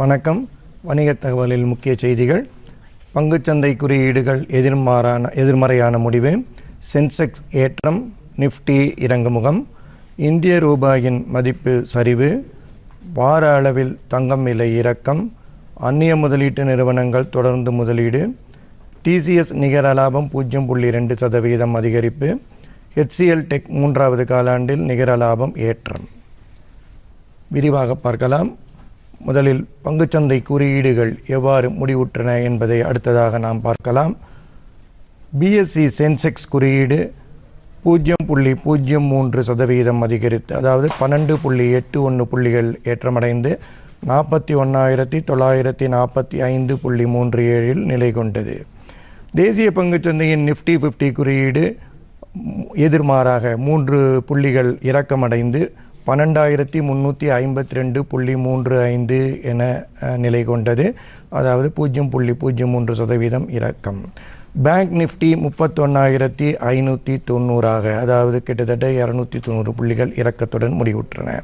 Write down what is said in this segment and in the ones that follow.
வணக்கம் வணிகத் தகவலில் முக்கிய செய்திகள் பங்குச்சந்தை குறியீடுகள் எதிர்மாறான எதிர்மறையான முடிவு சென்செக்ஸ் ஏற்றம் நிஃப்டி இறங்குமுகம் இந்திய ரூபாயின் மதிப்பு சரிவு வார அளவில் தங்கம் விலை இறக்கம் அந்நிய முதலீட்டு நிறுவனங்கள் தொடர்ந்து முதலீடு டிசிஎஸ் நிகர லாபம் பூஜ்ஜியம் புள்ளி ரெண்டு சதவீதம் அதிகரிப்பு ஹெச்சிஎல் டெக் மூன்றாவது காலாண்டில் நிகர லாபம் ஏற்றம் விரிவாக பார்க்கலாம் முதலில் பங்குச்சந்தை குறியீடுகள் எவ்வாறு முடிவுற்றன என்பதை அடுத்ததாக நாம் பார்க்கலாம் பிஎஸ்சி சென்செக்ஸ் குறியீடு பூஜ்ஜியம் புள்ளி பூஜ்ஜியம் மூன்று சதவீதம் அதிகரித்து அதாவது பன்னெண்டு புள்ளி எட்டு ஒன்று புள்ளிகள் ஏற்றமடைந்து நாற்பத்தி ஒன்றாயிரத்தி தொள்ளாயிரத்தி நாற்பத்தி ஐந்து புள்ளி மூன்று ஏழில் நிலை கொண்டது தேசிய பங்குச்சந்தையின் நிஃப்டி ஃபிஃப்டி குறியீடு எதிர்மாறாக மூன்று புள்ளிகள் இறக்கமடைந்து பன்னெண்டாயிரத்தி முந்நூற்றி ஐம்பத்தி ரெண்டு புள்ளி மூன்று ஐந்து என நிலை கொண்டது அதாவது பூஜ்ஜியம் புள்ளி பூஜ்ஜியம் மூன்று சதவீதம் இறக்கம் பேங்க் நிஃப்டி முப்பத்தொன்னாயிரத்தி ஐநூற்றி தொண்ணூறாக அதாவது கிட்டத்தட்ட இரநூத்தி தொண்ணூறு புள்ளிகள் இறக்கத்துடன் முடிவுற்றன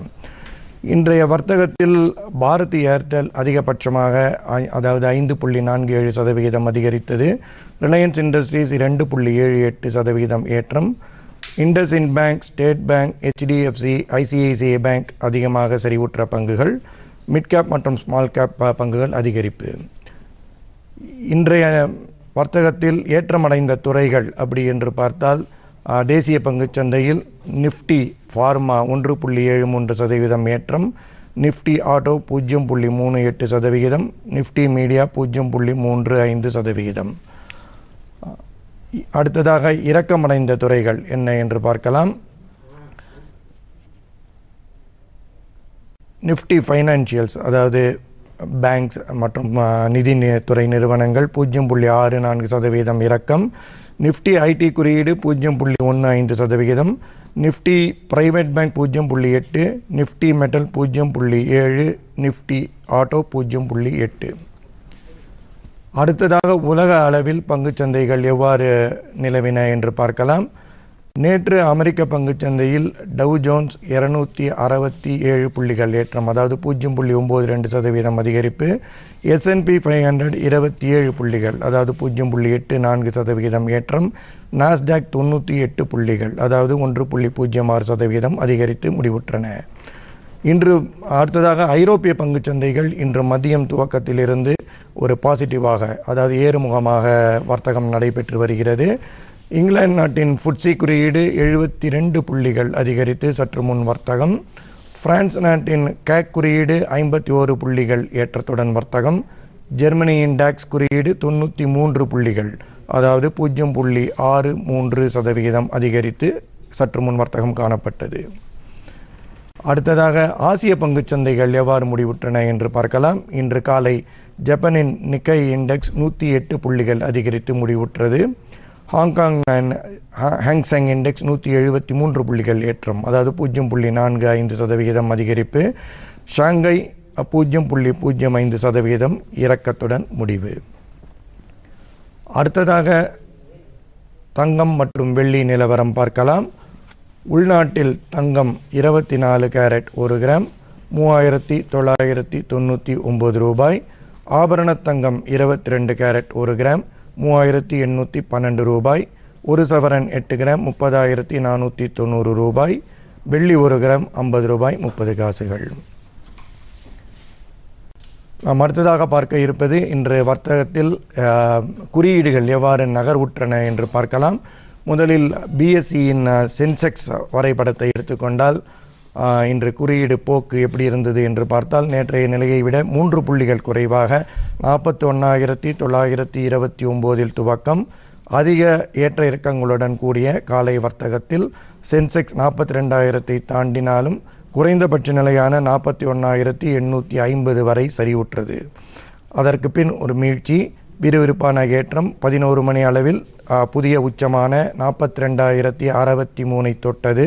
இன்றைய வர்த்தகத்தில் பாரதி ஏர்டெல் அதிகபட்சமாக அதாவது ஐந்து புள்ளி நான்கு ஏழு சதவிகிதம் அதிகரித்தது ரிலையன்ஸ் இண்டஸ்ட்ரீஸ் இரண்டு புள்ளி ஏழு எட்டு சதவிகிதம் ஏற்றம் IndusInd bank State Bank HDFC ICICI bank அதிகமாக செறிவுற்ற பங்குகள் மிட்கேப் மற்றும் ஸ்மால் கேப் பங்குகள் அதிகரிப்பு இன்றைய வர்த்தகத்தில் ஏற்றமடைந்த துறைகள் அப்படி என்று பார்த்தால் தேசிய சந்தையில் நிஃப்டி ஃபார்மா ஒன்று புள்ளி ஏழு மூன்று சதவீதம் ஏற்றம் நிஃப்டி ஆட்டோ பூஜ்ஜியம் புள்ளி மூணு எட்டு சதவிகிதம் நிஃப்டி மீடியா பூஜ்ஜியம் புள்ளி மூன்று ஐந்து சதவிகிதம் அடுத்ததாக இரக்கமடைந்த துறைகள் என்ன என்று பார்க்கலாம் நிஃப்டி ஃபைனான்சியல்ஸ் அதாவது பேங்க்ஸ் மற்றும் நிதி துறை நிறுவனங்கள் பூஜ்ஜியம் புள்ளி ஆறு நான்கு சதவீதம் இறக்கம் நிஃப்டி ஐடி குறியீடு பூஜ்ஜியம் புள்ளி ஒன்று ஐந்து சதவிகிதம் நிஃப்டி ப்ரைவேட் பேங்க் பூஜ்ஜியம் புள்ளி எட்டு நிஃப்டி மெட்டல் பூஜ்ஜியம் புள்ளி ஏழு நிஃப்டி ஆட்டோ பூஜ்ஜியம் புள்ளி எட்டு அடுத்ததாக உலக அளவில் சந்தைகள் எவ்வாறு நிலவின என்று பார்க்கலாம் நேற்று அமெரிக்க பங்குச்சந்தையில் டவு ஜோன்ஸ் இரநூத்தி அறுபத்தி ஏழு புள்ளிகள் ஏற்றம் அதாவது பூஜ்ஜியம் புள்ளி ஒம்பது ரெண்டு சதவீதம் அதிகரிப்பு எஸ்என்பி ஃபைவ் ஹண்ட்ரட் இருபத்தி ஏழு புள்ளிகள் அதாவது பூஜ்ஜியம் புள்ளி எட்டு நான்கு சதவீதம் ஏற்றம் நாஸ்டாக் தொண்ணூற்றி எட்டு புள்ளிகள் அதாவது ஒன்று புள்ளி பூஜ்ஜியம் ஆறு சதவீதம் அதிகரித்து முடிவுற்றன இன்று அடுத்ததாக ஐரோப்பிய பங்குச்சந்தைகள் இன்று மதியம் துவக்கத்திலிருந்து ஒரு பாசிட்டிவாக அதாவது ஏறுமுகமாக வர்த்தகம் நடைபெற்று வருகிறது இங்கிலாந்து நாட்டின் ஃபுட்ஸி குறியீடு எழுபத்தி ரெண்டு புள்ளிகள் அதிகரித்து சற்று முன் வர்த்தகம் பிரான்ஸ் நாட்டின் கேக் குறியீடு ஐம்பத்தி ஓரு புள்ளிகள் ஏற்றத்துடன் வர்த்தகம் ஜெர்மனியின் டாக்ஸ் குறியீடு தொண்ணூற்றி மூன்று புள்ளிகள் அதாவது பூஜ்ஜியம் புள்ளி ஆறு மூன்று சதவிகிதம் அதிகரித்து சற்று முன் வர்த்தகம் காணப்பட்டது அடுத்ததாக ஆசிய பங்கு சந்தைகள் எவ்வாறு முடிவுற்றன என்று பார்க்கலாம் இன்று காலை ஜப்பானின் நிக்கை இண்டெக்ஸ் நூற்றி எட்டு புள்ளிகள் அதிகரித்து முடிவுற்றது ஹாங்காங் ஹாங்சங் இண்டெக்ஸ் நூற்றி எழுபத்தி மூன்று புள்ளிகள் ஏற்றம் அதாவது பூஜ்ஜியம் புள்ளி நான்கு ஐந்து சதவிகிதம் அதிகரிப்பு ஷாங்கை பூஜ்ஜியம் புள்ளி பூஜ்ஜியம் ஐந்து சதவிகிதம் இறக்கத்துடன் முடிவு அடுத்ததாக தங்கம் மற்றும் வெள்ளி நிலவரம் பார்க்கலாம் உள்நாட்டில் தங்கம் இருபத்தி நாலு கேரட் ஒரு கிராம் மூவாயிரத்தி தொள்ளாயிரத்தி தொண்ணூற்றி ஒம்பது ரூபாய் ஆபரண தங்கம் இருபத்தி ரெண்டு கேரட் ஒரு கிராம் மூவாயிரத்தி எண்ணூற்றி பன்னெண்டு ரூபாய் ஒரு சவரன் எட்டு கிராம் முப்பதாயிரத்தி நானூற்றி தொண்ணூறு ரூபாய் வெள்ளி ஒரு கிராம் ஐம்பது ரூபாய் முப்பது காசுகள் நாம் அடுத்ததாக பார்க்க இருப்பது இன்று வர்த்தகத்தில் குறியீடுகள் எவ்வாறு நகர்வுற்றன என்று பார்க்கலாம் முதலில் பிஎஸ்சியின் சென்செக்ஸ் வரைபடத்தை எடுத்துக்கொண்டால் இன்று குறியீடு போக்கு எப்படி இருந்தது என்று பார்த்தால் நேற்றைய நிலையை விட மூன்று புள்ளிகள் குறைவாக நாற்பத்தி ஒன்றாயிரத்தி தொள்ளாயிரத்தி இருபத்தி ஒம்போதில் துவக்கம் அதிக ஏற்ற இறக்கங்களுடன் கூடிய காலை வர்த்தகத்தில் சென்செக்ஸ் நாற்பத்தி ரெண்டாயிரத்தை தாண்டினாலும் குறைந்தபட்ச நிலையான நாற்பத்தி ஒன்றாயிரத்தி எண்ணூற்றி ஐம்பது வரை சரிவுற்றது அதற்கு பின் ஒரு மீழ்ச்சி விறுவிறுப்பான ஏற்றம் பதினோரு மணி அளவில் புதிய உச்சமான நாற்பத்தி ரெண்டாயிரத்தி அறுபத்தி மூணை தொட்டது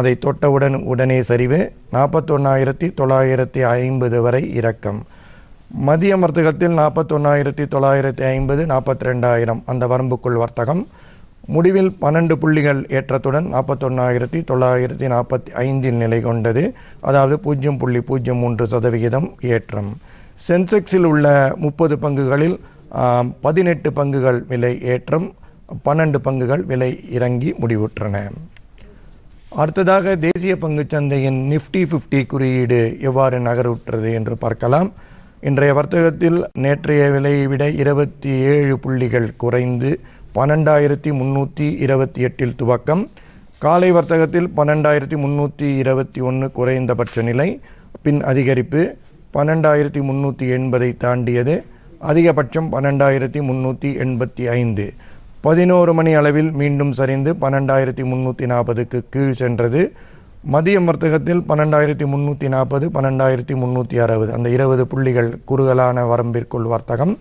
அதை தொட்டவுடன் உடனே சரிவு நாற்பத்தொன்னாயிரத்தி தொள்ளாயிரத்தி ஐம்பது வரை இறக்கம் மதிய வர்த்தகத்தில் நாற்பத்தொன்னாயிரத்தி தொள்ளாயிரத்தி ஐம்பது நாற்பத்தி ரெண்டாயிரம் அந்த வரம்புக்குள் வர்த்தகம் முடிவில் பன்னெண்டு புள்ளிகள் ஏற்றத்துடன் நாற்பத்தொன்னாயிரத்தி தொள்ளாயிரத்தி நாற்பத்தி ஐந்தில் நிலை கொண்டது அதாவது பூஜ்ஜியம் புள்ளி பூஜ்ஜியம் மூன்று சதவிகிதம் ஏற்றம் சென்செக்ஸில் உள்ள முப்பது பங்குகளில் பதினெட்டு பங்குகள் விலை ஏற்றம் பன்னெண்டு பங்குகள் விலை இறங்கி முடிவுற்றன அடுத்ததாக தேசிய சந்தையின் நிஃப்டி ஃபிஃப்டி குறியீடு எவ்வாறு நகர்வுற்றது என்று பார்க்கலாம் இன்றைய வர்த்தகத்தில் நேற்றைய விலையை விட இருபத்தி ஏழு புள்ளிகள் குறைந்து பன்னெண்டாயிரத்தி முந்நூற்றி இருபத்தி எட்டில் துவக்கம் காலை வர்த்தகத்தில் பன்னெண்டாயிரத்தி முந்நூற்றி இருபத்தி ஒன்று குறைந்தபட்ச நிலை பின் அதிகரிப்பு பன்னெண்டாயிரத்தி முந்நூற்றி எண்பதை தாண்டியது அதிகபட்சம் பன்னெண்டாயிரத்தி முந்நூற்றி எண்பத்தி ஐந்து பதினோரு மணி அளவில் மீண்டும் சரிந்து பன்னெண்டாயிரத்தி முந்நூற்றி நாற்பதுக்கு கீழ் சென்றது மதிய வர்த்தகத்தில் பன்னெண்டாயிரத்தி முந்நூற்றி நாற்பது பன்னெண்டாயிரத்தி முந்நூற்றி அறுபது அந்த இருபது புள்ளிகள் குறுகலான வரம்பிற்குள் வர்த்தகம்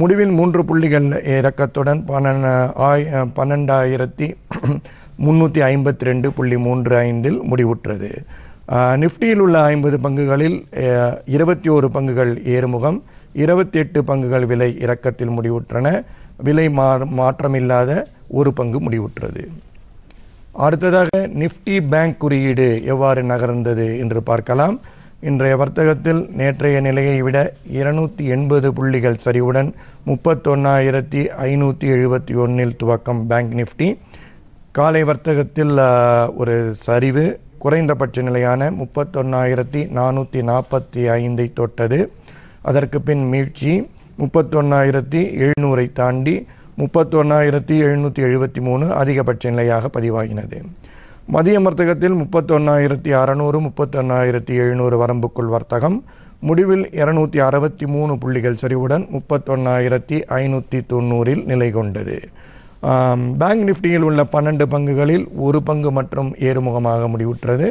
முடிவில் மூன்று புள்ளிகள் இறக்கத்துடன் பன்னெண்டு ஆய் பன்னெண்டாயிரத்தி முந்நூற்றி ஐம்பத்தி ரெண்டு புள்ளி மூன்று ஐந்தில் முடிவுற்றது நிஃப்டியில் உள்ள ஐம்பது பங்குகளில் இருபத்தி ஓரு பங்குகள் ஏறுமுகம் இருபத்தி எட்டு பங்குகள் விலை இறக்கத்தில் முடிவுற்றன விலை மா மாற்றம் இல்லாத ஒரு பங்கு முடிவுற்றது அடுத்ததாக நிஃப்டி பேங்க் குறியீடு எவ்வாறு நகர்ந்தது என்று பார்க்கலாம் இன்றைய வர்த்தகத்தில் நேற்றைய நிலையை விட இருநூற்றி எண்பது புள்ளிகள் சரிவுடன் முப்பத்தொன்னாயிரத்தி ஐநூற்றி எழுபத்தி ஒன்றில் துவக்கம் பேங்க் நிஃப்டி காலை வர்த்தகத்தில் ஒரு சரிவு குறைந்தபட்ச நிலையான முப்பத்தொன்னாயிரத்தி நானூற்றி நாற்பத்தி ஐந்தை தொட்டது அதற்கு பின் மீழ்ச்சி முப்பத்தொன்னாயிரத்தி எழுநூறை தாண்டி முப்பத்தொன்னாயிரத்தி எழுநூற்றி எழுபத்தி மூணு அதிகபட்ச நிலையாக பதிவாகினது மதிய வர்த்தகத்தில் முப்பத்தொன்னாயிரத்தி அறநூறு முப்பத்தொன்னாயிரத்தி எழுநூறு வரம்புக்குள் வர்த்தகம் முடிவில் இருநூற்றி அறுபத்தி மூணு புள்ளிகள் சரிவுடன் முப்பத்தொன்னாயிரத்தி ஐநூற்றி தொண்ணூறில் நிலை கொண்டது பேங்க் நிஃப்டியில் உள்ள பன்னெண்டு பங்குகளில் ஒரு பங்கு மற்றும் ஏறுமுகமாக முடிவுற்றது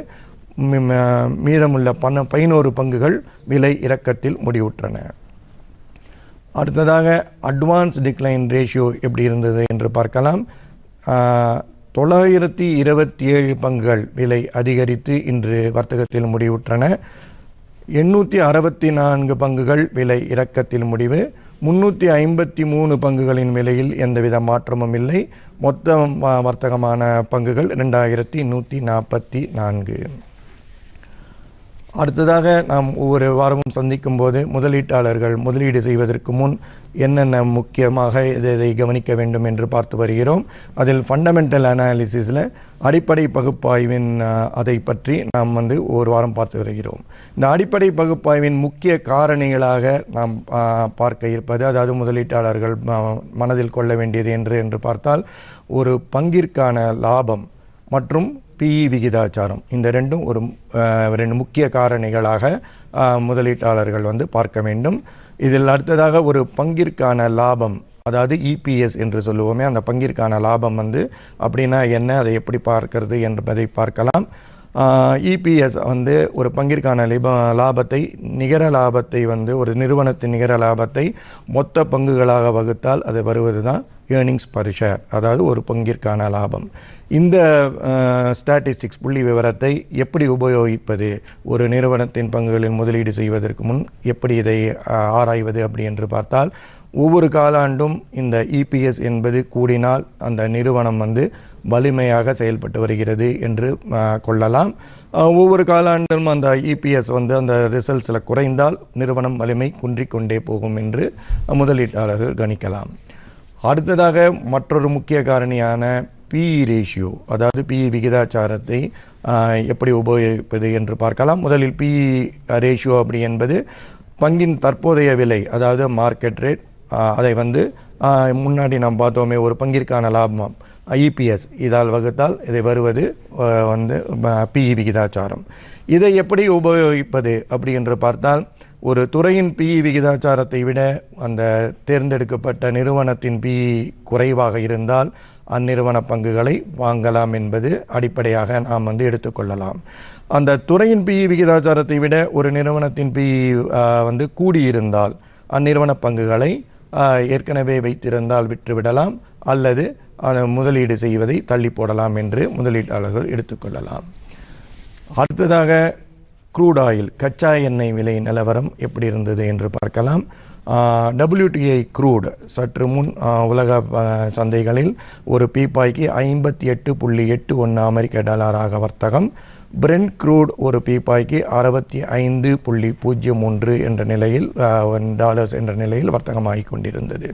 மீதமுள்ள பன்ன பதினோரு பங்குகள் விலை இறக்கத்தில் முடிவுற்றன அடுத்ததாக அட்வான்ஸ் டிக்ளைன் ரேஷியோ எப்படி இருந்தது என்று பார்க்கலாம் தொள்ளாயிரத்தி இருபத்தி ஏழு பங்குகள் விலை அதிகரித்து இன்று வர்த்தகத்தில் முடிவுற்றன எண்ணூற்றி அறுபத்தி நான்கு பங்குகள் விலை இறக்கத்தில் முடிவு முன்னூற்றி ஐம்பத்தி மூணு பங்குகளின் விலையில் எந்தவித மாற்றமும் இல்லை மொத்த வர்த்தகமான பங்குகள் ரெண்டாயிரத்தி நூற்றி நாற்பத்தி நான்கு அடுத்ததாக நாம் ஒவ்வொரு வாரமும் சந்திக்கும் போது முதலீட்டாளர்கள் முதலீடு செய்வதற்கு முன் என்னென்ன முக்கியமாக இதை இதை கவனிக்க வேண்டும் என்று பார்த்து வருகிறோம் அதில் ஃபண்டமெண்டல் அனாலிசிஸில் அடிப்படை பகுப்பாய்வின் அதை பற்றி நாம் வந்து ஒரு வாரம் பார்த்து வருகிறோம் இந்த அடிப்படை பகுப்பாய்வின் முக்கிய காரணிகளாக நாம் பார்க்க இருப்பது அதாவது முதலீட்டாளர்கள் மனதில் கொள்ள வேண்டியது என்று என்று பார்த்தால் ஒரு பங்கிற்கான லாபம் மற்றும் பிஇ விகிதாச்சாரம் இந்த ரெண்டும் ஒரு ரெண்டு முக்கிய காரணிகளாக முதலீட்டாளர்கள் வந்து பார்க்க வேண்டும் இதில் அடுத்ததாக ஒரு பங்கிற்கான லாபம் அதாவது இபிஎஸ் என்று சொல்லுவோமே அந்த பங்கிற்கான லாபம் வந்து அப்படின்னா என்ன அதை எப்படி பார்க்கறது என்பதை பார்க்கலாம் இபிஎஸ் e வந்து ஒரு பங்கிற்கான லிப லாபத்தை நிகர லாபத்தை வந்து ஒரு நிறுவனத்தின் நிகர லாபத்தை மொத்த பங்குகளாக வகுத்தால் அது வருவது தான் ஏர்னிங்ஸ் பர் ஷேர் அதாவது ஒரு பங்கிற்கான லாபம் இந்த ஸ்டாட்டிஸ்டிக்ஸ் புள்ளி விவரத்தை எப்படி உபயோகிப்பது ஒரு நிறுவனத்தின் பங்குகளில் முதலீடு செய்வதற்கு முன் எப்படி இதை ஆராய்வது அப்படி என்று பார்த்தால் ஒவ்வொரு காலாண்டும் இந்த இபிஎஸ் e என்பது கூடினால் அந்த நிறுவனம் வந்து வலிமையாக செயல்பட்டு வருகிறது என்று கொள்ளலாம் ஒவ்வொரு காலாண்டிலும் அந்த இபிஎஸ் வந்து அந்த ரிசல்ட்ஸில் குறைந்தால் நிறுவனம் வலிமை குன்றிக்கொண்டே போகும் என்று முதலீட்டாளர்கள் கணிக்கலாம் அடுத்ததாக மற்றொரு முக்கிய காரணியான பிஇ ரேஷியோ e அதாவது பிஇ e விகிதாச்சாரத்தை எப்படி உபயோகிப்பது என்று பார்க்கலாம் முதலில் பிஇ ரேஷியோ e அப்படி என்பது பங்கின் தற்போதைய விலை அதாவது மார்க்கெட் ரேட் அதை வந்து முன்னாடி நாம் பார்த்தோமே ஒரு பங்கிற்கான லாபம் ஐபிஎஸ் இதால் வகுத்தால் இதை வருவது வந்து பிஇ விகிதாச்சாரம் இதை எப்படி உபயோகிப்பது அப்படி என்று பார்த்தால் ஒரு துறையின் பிஇ விகிதாச்சாரத்தை விட அந்த தேர்ந்தெடுக்கப்பட்ட நிறுவனத்தின் பிஇ குறைவாக இருந்தால் அந்நிறுவன பங்குகளை வாங்கலாம் என்பது அடிப்படையாக நாம் வந்து எடுத்துக்கொள்ளலாம் அந்த துறையின் பிஇ விகிதாச்சாரத்தை விட ஒரு நிறுவனத்தின் பிஇ வந்து கூடியிருந்தால் அந்நிறுவன பங்குகளை ஏற்கனவே வைத்திருந்தால் விற்றுவிடலாம் அல்லது முதலீடு செய்வதை தள்ளி போடலாம் என்று முதலீட்டாளர்கள் எடுத்துக்கொள்ளலாம் அடுத்ததாக க்ரூட் ஆயில் கச்சா எண்ணெய் விலை நிலவரம் எப்படி இருந்தது என்று பார்க்கலாம் டபிள்யூடிஐ க்ரூட் சற்று முன் உலக சந்தைகளில் ஒரு பீப்பாய்க்கு ஐம்பத்தி எட்டு புள்ளி எட்டு ஒன்று அமெரிக்க டாலராக வர்த்தகம் பிரெண்ட் க்ரூட் ஒரு பீப்பாய்க்கு அறுபத்தி ஐந்து புள்ளி பூஜ்ஜியம் ஒன்று என்ற நிலையில் டாலர்ஸ் என்ற நிலையில் வர்த்தகமாகி கொண்டிருந்தது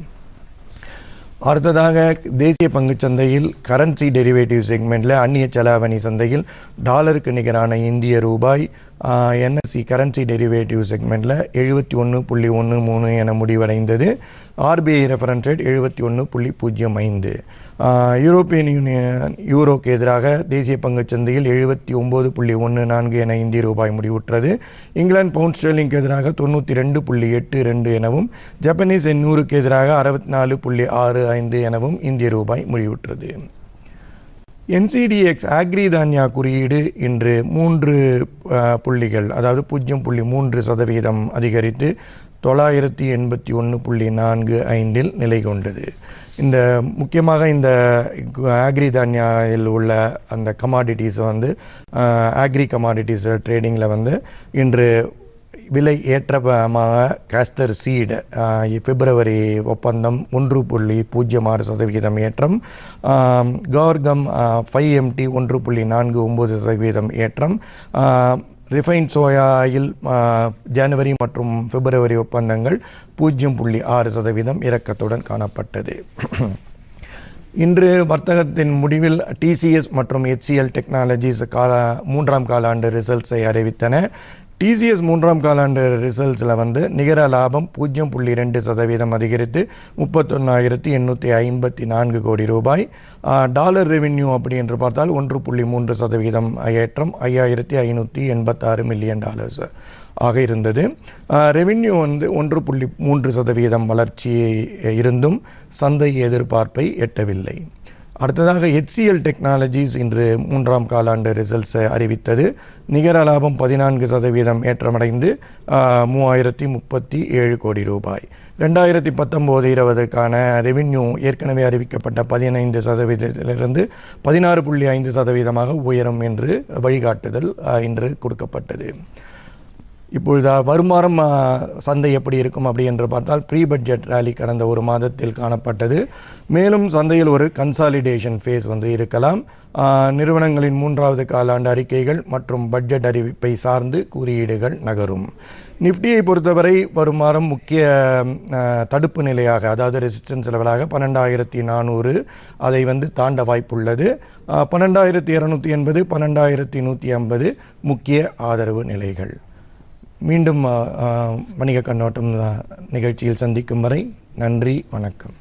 அடுத்ததாக தேசிய சந்தையில் கரன்சி டெரிவேட்டிவ் செக்மெண்ட்டில் அந்நிய செலாவணி சந்தையில் டாலருக்கு நிகரான இந்திய ரூபாய் என்எஸ்சி கரன்சி டெரிவேட்டிவ் செக்மெண்ட்டில் எழுபத்தி ஒன்று புள்ளி ஒன்று மூணு என முடிவடைந்தது ஆர்பிஐ ரெஃபரன்ஸ் ரேட் எழுபத்தி ஒன்று புள்ளி பூஜ்ஜியம் ஐந்து யூரோப்பியன் யூனியன் யூரோக்கு எதிராக தேசிய பங்குச் சந்தையில் எழுபத்தி ஒம்பது புள்ளி ஒன்று நான்கு என இந்திய ரூபாய் முடிவுற்றது இங்கிலாந்து பவுண்ட் ஸ்டெர்லிங்க்கு எதிராக தொண்ணூற்றி ரெண்டு புள்ளி எட்டு ரெண்டு எனவும் ஜப்பனீஸ் எண்ணூறுக்கு எதிராக அறுபத்தி நாலு புள்ளி ஆறு ஐந்து எனவும் இந்திய ரூபாய் முடிவுற்றது என்சிடிஎக்ஸ் ஆக்ரி தான்யா குறியீடு இன்று மூன்று புள்ளிகள் அதாவது பூஜ்ஜியம் புள்ளி மூன்று சதவீதம் அதிகரித்து தொள்ளாயிரத்தி எண்பத்தி ஒன்று புள்ளி நான்கு ஐந்தில் நிலை கொண்டது இந்த முக்கியமாக இந்த ஆக்ரி தானியாவில் உள்ள அந்த கமாடிட்டிஸை வந்து ஆக்ரி கமாடிட்டிஸ் ட்ரேடிங்கில் வந்து இன்று விலை ஏற்றமாக கேஸ்டர் சீடு பிப்ரவரி ஒப்பந்தம் ஒன்று புள்ளி பூஜ்ஜியம் ஆறு சதவிகிதம் ஏற்றம் கவர்கம் ஃபைவ் எம்டி ஒன்று புள்ளி நான்கு ஒம்பது சதவீதம் ஏற்றம் ரிஃபைன் சோயா ஆயில் ஜனவரி மற்றும் பிப்ரவரி ஒப்பந்தங்கள் பூஜ்ஜியம் புள்ளி ஆறு சதவீதம் இறக்கத்துடன் காணப்பட்டது இன்று வர்த்தகத்தின் முடிவில் டிசிஎஸ் மற்றும் ஹெச்சிஎல் டெக்னாலஜிஸ் கால மூன்றாம் காலாண்டு ரிசல்ட்ஸை அறிவித்தன டிசிஎஸ் மூன்றாம் காலாண்டு ரிசல்ட்ஸில் வந்து நிகர லாபம் பூஜ்ஜியம் புள்ளி ரெண்டு சதவீதம் அதிகரித்து முப்பத்தொன்னாயிரத்தி எண்ணூற்றி ஐம்பத்தி நான்கு கோடி ரூபாய் டாலர் ரெவென்யூ அப்படி என்று பார்த்தால் ஒன்று புள்ளி மூன்று சதவீதம் ஏற்றம் ஐயாயிரத்தி ஐநூற்றி எண்பத்தாறு மில்லியன் டாலர்ஸ் ஆக இருந்தது ரெவின்யூ வந்து ஒன்று புள்ளி மூன்று சதவீதம் வளர்ச்சி இருந்தும் சந்தை எதிர்பார்ப்பை எட்டவில்லை அடுத்ததாக எச்சிஎல் டெக்னாலஜிஸ் இன்று மூன்றாம் காலாண்டு ரிசல்ட்ஸை அறிவித்தது நிகர லாபம் பதினான்கு சதவீதம் ஏற்றமடைந்து மூவாயிரத்தி முப்பத்தி ஏழு கோடி ரூபாய் ரெண்டாயிரத்தி பத்தொம்போது இருபதுக்கான ரெவின்யூ ஏற்கனவே அறிவிக்கப்பட்ட பதினைந்து சதவீதத்திலிருந்து பதினாறு புள்ளி ஐந்து சதவீதமாக உயரும் என்று வழிகாட்டுதல் இன்று கொடுக்கப்பட்டது இப்பொழுது வருமானம் சந்தை எப்படி இருக்கும் அப்படி என்று பார்த்தால் ப்ரீ பட்ஜெட் ரேலி கடந்த ஒரு மாதத்தில் காணப்பட்டது மேலும் சந்தையில் ஒரு கன்சாலிடேஷன் ஃபேஸ் வந்து இருக்கலாம் நிறுவனங்களின் மூன்றாவது காலாண்டு அறிக்கைகள் மற்றும் பட்ஜெட் அறிவிப்பை சார்ந்து குறியீடுகள் நகரும் நிஃப்டியை பொறுத்தவரை வரும் வாரம் முக்கிய தடுப்பு நிலையாக அதாவது ரெசிஸ்டன்ஸ் லெவலாக பன்னெண்டாயிரத்தி நானூறு அதை வந்து தாண்ட வாய்ப்புள்ளது பன்னெண்டாயிரத்தி இரநூத்தி எண்பது பன்னெண்டாயிரத்தி நூற்றி ஐம்பது முக்கிய ஆதரவு நிலைகள் மீண்டும் வணிக கண்ணோட்டம் நிகழ்ச்சியில் சந்திக்கும் வரை நன்றி வணக்கம்